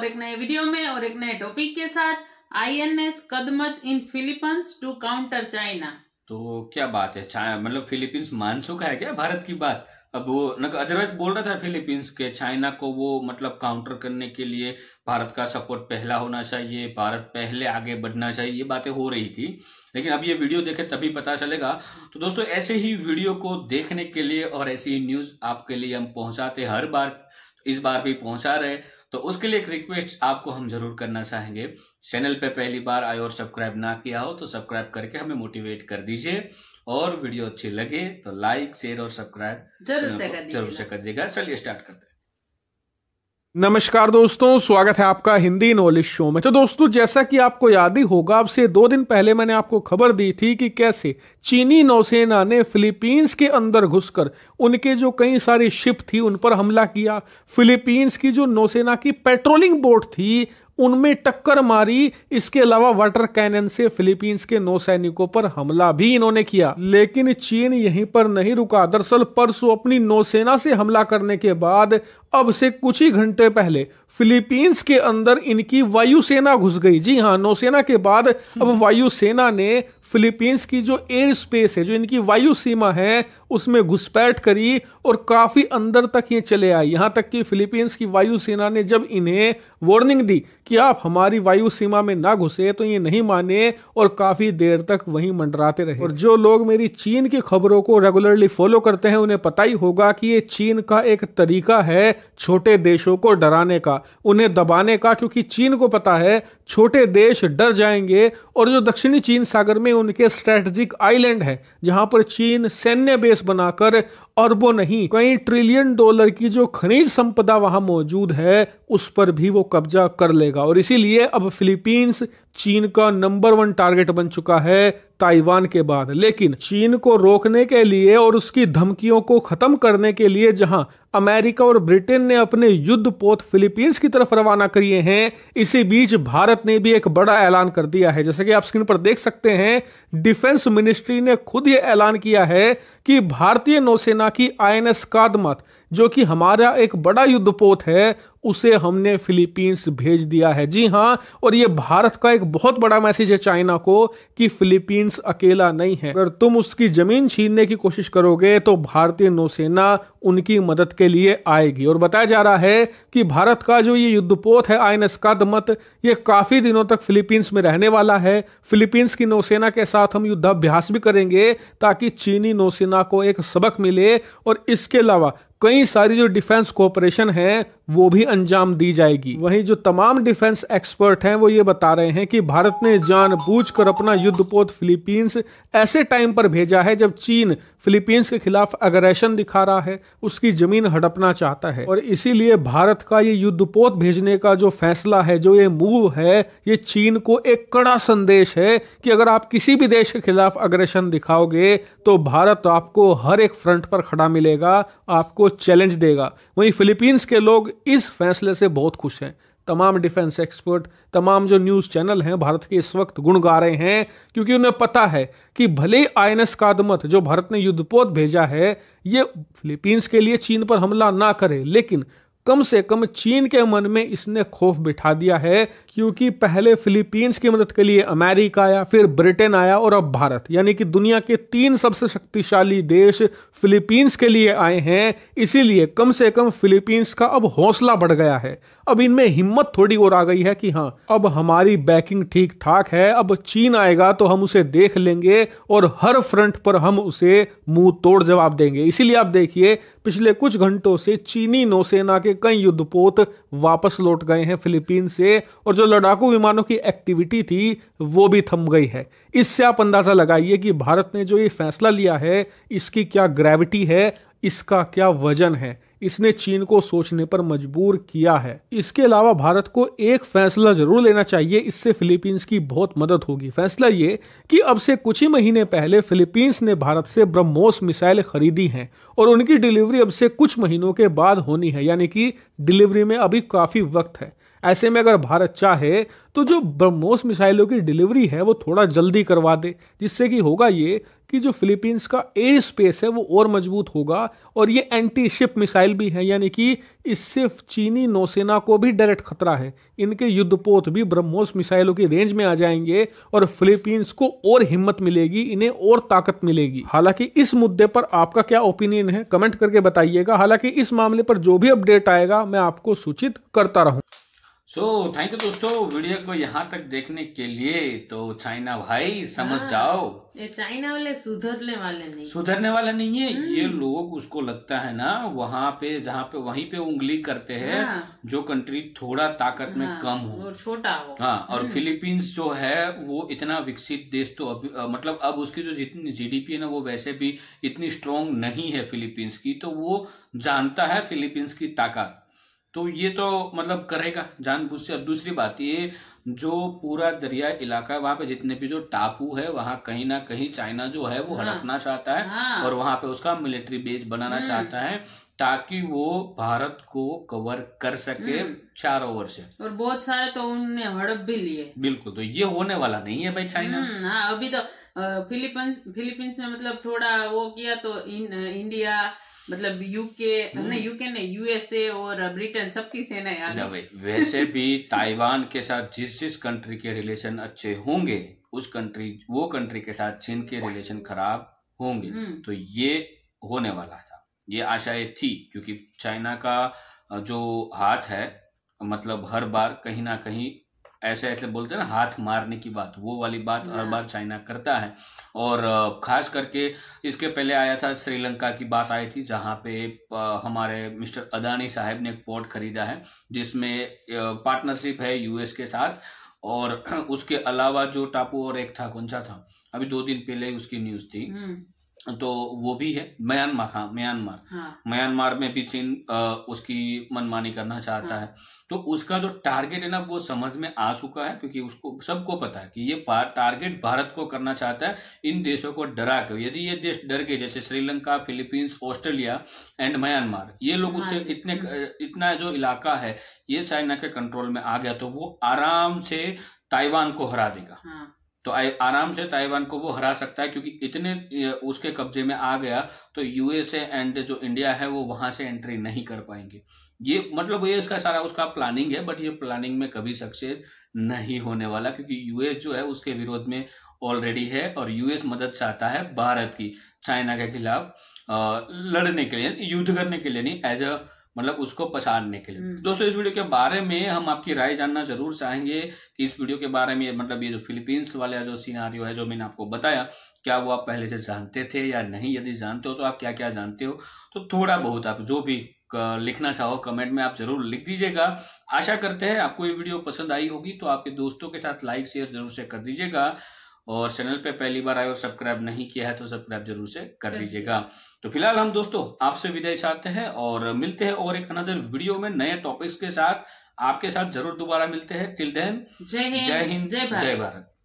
और एक नए वीडियो में और एक नए टॉपिक के साथ INS Kadmatt in Philippines to counter China तो क्या बात है मतलब फिलीपींस मान चुका है क्या भारत की बात अब वो अदरवाइज बोल रहा था फिलीपींस के चाइना को वो मतलब काउंटर करने के लिए भारत का सपोर्ट पहला होना चाहिए भारत पहले आगे बढ़ना चाहिए ये बातें हो रही थी लेकिन अब ये वीडियो देखे तभी पता चलेगा तो दोस्तों ऐसे ही वीडियो को देखने के लिए और ऐसी न्यूज आपके लिए हम पहुंचाते हर बार इस बार भी पहुंचा रहे तो उसके लिए एक रिक्वेस्ट आपको हम जरूर करना चाहेंगे चैनल पे पहली बार आए और सब्सक्राइब ना किया हो तो सब्सक्राइब करके हमें मोटिवेट कर दीजिए और वीडियो अच्छी लगे तो लाइक शेयर और सब्सक्राइब जरूर से कर दीजिएगा चलिए स्टार्ट करते हैं नमस्कार दोस्तों स्वागत है आपका हिंदी नॉलेज शो में तो दोस्तों जैसा कि आपको याद ही होगा अब से दो दिन पहले मैंने आपको खबर दी थी कि कैसे चीनी नौसेना ने फिलीपींस के अंदर घुसकर उनके जो कई सारी शिप थी उन पर हमला किया फिलीपींस की जो नौसेना की पेट्रोलिंग बोट थी उनमें टक्कर मारी इसके अलावा वाटर कैनन से फिलीपींस के नौसैनिकों पर हमला भी इन्होंने किया लेकिन चीन यहीं पर नहीं रुका दरअसल परसों अपनी नौसेना से हमला करने के बाद अब से कुछ ही घंटे पहले फिलीपींस के अंदर इनकी वायुसेना घुस गई जी हाँ नौसेना के बाद अब हम्म। वायुसेना ने फिलीपींस की जो एयर स्पेस है जो इनकी वायु सीमा है उसमें घुसपैठ करी और काफ़ी अंदर तक ये चले आए यहाँ तक कि फिलीपींस की वायुसेना ने जब इन्हें वार्निंग दी कि आप हमारी वायु सीमा में ना घुसे तो ये नहीं माने और काफ़ी देर तक वहीं मंडराते रहे और जो लोग मेरी चीन की खबरों को रेगुलरली फॉलो करते हैं उन्हें पता ही होगा कि ये चीन का एक तरीका है छोटे देशों को डराने का उन्हें दबाने का क्योंकि चीन को पता है छोटे देश डर जाएंगे और जो दक्षिणी चीन सागर में उनके स्ट्रेटजिक आइलैंड है जहां पर चीन सैन्य बेस बनाकर अरबों नहीं कई ट्रिलियन डॉलर की जो खनिज संपदा वहां मौजूद है उस पर भी वो कब्जा कर लेगा और इसीलिए अब फिलीपींस चीन का नंबर वन टारगेट बन चुका है ताइवान के बाद लेकिन चीन को रोकने के लिए और उसकी धमकियों को खत्म करने के लिए जहां अमेरिका और ब्रिटेन ने अपने युद्ध पोत फिलीपींस की तरफ रवाना किए हैं इसी बीच भारत ने भी एक बड़ा ऐलान कर दिया है जैसे कि आप स्क्रीन पर देख सकते हैं डिफेंस मिनिस्ट्री ने खुद ये ऐलान किया है कि भारतीय नौसेना की आई एन एस कादमत जो कि हमारा एक बड़ा युद्धपोत है उसे हमने फिलीपींस भेज दिया है जी हाँ और ये भारत का एक बहुत बड़ा मैसेज है चाइना को कि फिलीपींस अकेला नहीं है अगर तुम उसकी जमीन छीनने की कोशिश करोगे तो भारतीय नौसेना उनकी मदद के लिए आएगी और बताया जा रहा है कि भारत का जो ये युद्धपोत है आई एन कदमत ये काफी दिनों तक फिलीपींस में रहने वाला है फिलीपींस की नौसेना के साथ हम युद्धाभ्यास भी करेंगे ताकि चीनी नौसेना को एक सबक मिले और इसके अलावा कई सारी जो डिफेंस कोऑपरेशन है वो भी अंजाम दी जाएगी वहीं जो तमाम डिफेंस एक्सपर्ट हैं वो ये बता रहे हैं कि भारत ने जानबूझकर अपना युद्धपोत फिलीपींस ऐसे टाइम पर भेजा है जब चीन फिलीपींस के खिलाफ अग्रेशन दिखा रहा है उसकी जमीन हड़पना चाहता है और इसीलिए भारत का ये युद्धपोत भेजने का जो फैसला है जो ये मूव है ये चीन को एक कड़ा संदेश है कि अगर आप किसी भी देश के खिलाफ अग्रेशन दिखाओगे तो भारत आपको हर एक फ्रंट पर खड़ा मिलेगा आपको चैलेंज देगा वहीं फिलीपींस के लोग इस फैसले से बहुत खुश हैं तमाम डिफेंस एक्सपर्ट तमाम जो न्यूज़ चैनल हैं भारत के इस वक्त गुण गा रहे हैं क्योंकि उन्हें पता है कि भले ही आई एन एस कादमत जो भारत ने युद्धपोत भेजा है ये फिलीपींस के लिए चीन पर हमला ना करे लेकिन कम से कम चीन के मन में इसने खौफ बिठा दिया है क्योंकि पहले फिलीपींस की मदद के लिए अमेरिका आया फिर ब्रिटेन आया और अब भारत यानी कि दुनिया के तीन सबसे शक्तिशाली देश फिलीपींस के लिए आए हैं इसीलिए कम से कम फिलीपींस का अब हौसला बढ़ गया है अब इनमें हिम्मत थोड़ी और आ गई है कि हाँ अब हमारी बैकिंग ठीक ठाक है अब चीन आएगा तो हम उसे देख लेंगे और हर फ्रंट पर हम उसे मुंह तोड़ जवाब देंगे इसीलिए आप देखिए पिछले कुछ घंटों से चीनी नौसेना के कई युद्धपोत वापस लौट गए हैं फिलीपीन से और जो लड़ाकू विमानों की एक्टिविटी थी वो भी थम गई है इससे आप अंदाजा लगाइए कि भारत ने जो ये फैसला लिया है इसकी क्या ग्रेविटी है इसका क्या वजन है इसने चीन को सोचने पर मजबूर किया है इसके अलावा भारत को एक फैसला जरूर लेना चाहिए इससे फिलीपींस की बहुत मदद होगी फैसला ये कि अब से कुछ ही महीने पहले फिलीपींस ने भारत से ब्रह्मोस मिसाइल खरीदी हैं और उनकी डिलीवरी अब से कुछ महीनों के बाद होनी है यानी कि डिलीवरी में अभी काफ़ी वक्त है ऐसे में अगर भारत चाहे तो जो ब्रह्मोस मिसाइलों की डिलीवरी है वो थोड़ा जल्दी करवा दे जिससे कि होगा ये कि जो फिलीपींस का ए स्पेस है वो और मजबूत होगा और ये एंटी शिप मिसाइल भी है यानी कि इससे चीनी नौसेना को भी डायरेक्ट खतरा है इनके युद्धपोत भी ब्रह्मोस मिसाइलों की रेंज में आ जाएंगे और फिलीपींस को और हिम्मत मिलेगी इन्हें और ताकत मिलेगी हालांकि इस मुद्दे पर आपका क्या ओपिनियन है कमेंट करके बताइएगा हालांकि इस मामले पर जो भी अपडेट आएगा मैं आपको सूचित करता रहूँ सो थैंक यू दोस्तों वीडियो को यहाँ तक देखने के लिए तो चाइना भाई समझ हाँ। जाओ ये चाइना वाले सुधरने वाले नहीं सुधरने वाला नहीं है हम्म। ये लोग उसको लगता है ना वहाँ पे जहाँ पे वहीं पे उंगली करते हैं हाँ। जो कंट्री थोड़ा ताकत में हाँ, कम हो छोटा हो हाँ और हम्म। फिलीपींस जो है वो इतना विकसित देश तो अभी मतलब अब उसकी जो जितनी जीडीपी है ना वो वैसे भी इतनी स्ट्रोंग नहीं है फिलीपींस की तो वो जानता है फिलीपींस की ताकत तो ये तो मतलब करेगा जानबूझ से अब दूसरी बात ये जो पूरा दरिया इलाका वहाँ पे जितने भी जो टापू है वहाँ कहीं ना कहीं चाइना जो है वो हाँ, हड़पना चाहता है हाँ, और वहाँ पे उसका मिलिट्री बेस बनाना हम्म। चाहता है ताकि वो भारत को कवर कर सके हम्म। चार ओवर से और बहुत सारे तो उनने हड़प भी लिए बिल्कुल तो ये होने वाला नहीं है भाई चाइना हम्म, हाँ अभी तो फिलीपींस फिलीपींस में मतलब थोड़ा वो किया तो इंडिया मतलब यूके हम्म। नहीं यूके नहीं यूएसए और ब्रिटेन सबकी सेना है ना भाई वैसे भी ताइवान के साथ जिस जिस कंट्री के रिलेशन अच्छे होंगे उस कंट्री वो कंट्री के साथ चीन के रिलेशन खराब होंगे हम्म। तो ये होने वाला था ये आशाएं थी क्योंकि चाइना का जो हाथ है मतलब हर बार कहीं ना कहीं ऐसे ऐसे बोलते हैं ना हाथ मारने की बात वो वाली बात हर हाँ। बार चाइना करता है और खास करके इसके पहले आया था श्रीलंका की बात आई थी जहां पे हमारे मिस्टर अदानी साहब ने एक पोर्ट खरीदा है जिसमें पार्टनरशिप है यूएस के साथ और उसके अलावा जो टापू और एक था कौन सा था अभी दो दिन पहले उसकी न्यूज थी हम्म। तो वो भी है म्यांमार हाँ म्यांमार हाँ। म्यांमार में भी चीन उसकी मनमानी करना चाहता हाँ। है तो उसका जो टारगेट है ना वो समझ में आ चुका है क्योंकि उसको सबको पता है कि ये टारगेट भारत को करना चाहता है इन देशों को डरा कर यदि ये देश डर गए जैसे Sri Lanka Philippines Australia and Myanmar ये लोग उसके हाँ। इतने इतना जो इलाका है ये चाइना के कंट्रोल में आ गया तो वो आराम से ताइवान को हरा देगा हाँ। तो आराम से ताइवान को वो हरा सकता है क्योंकि इतने उसके कब्जे में आ गया तो यूएसए एंड जो इंडिया है वो वहां से एंट्री नहीं कर पाएंगे ये मतलब ये इसका सारा उसका प्लानिंग है बट ये प्लानिंग में कभी सक्सेस नहीं होने वाला क्योंकि यूएस जो है उसके विरोध में ऑलरेडी है और यूएस मदद चाहता है भारत की चाइना के खिलाफ लड़ने के लिए युद्ध करने के लिए नहीं एज अ मतलब उसको पछाड़ने के लिए हम्म। दोस्तों इस वीडियो के बारे में हम आपकी राय जानना जरूर चाहेंगे कि इस वीडियो के बारे में मतलब ये जो फिलीपींस वाला जो सीनारियो है जो मैंने आपको बताया क्या वो आप पहले से जानते थे या नहीं यदि जानते हो तो आप क्या क्या जानते हो तो थोड़ा बहुत आप जो भी लिखना चाहो कमेंट में आप जरूर लिख दीजिएगा आशा करते हैं आपको ये वीडियो पसंद आई होगी तो आपके दोस्तों के साथ लाइक शेयर जरूर से कर दीजिएगा और चैनल पे पहली बार आए और सब्सक्राइब नहीं किया है तो सब्सक्राइब जरूर से कर लीजिएगा तो फिलहाल हम दोस्तों आपसे विदय चाहते हैं और मिलते हैं और एक अनदर वीडियो में नए टॉपिक्स के साथ आपके साथ जरूर दोबारा मिलते हैं टिल देन जय हिंद जय हिंद जय भारत